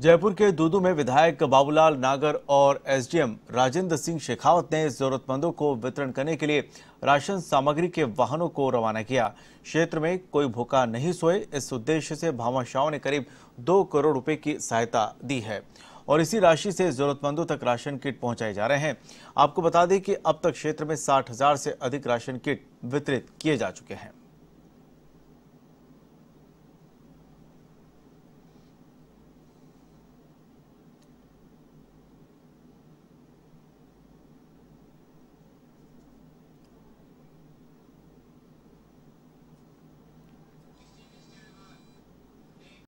जयपुर के दूदू में विधायक बाबूलाल नागर और एसडीएम राजेंद्र सिंह शेखावत ने जरूरतमंदों को वितरण करने के लिए राशन सामग्री के वाहनों को रवाना किया क्षेत्र में कोई भूखा नहीं सोए इस उद्देश्य से भामाशाहों ने करीब दो करोड़ रुपए की सहायता दी है और इसी राशि से जरूरतमंदों तक राशन किट पहुंचाए जा रहे हैं आपको बता दें कि अब तक क्षेत्र में साठ से अधिक राशन किट वितरित किए जा चुके हैं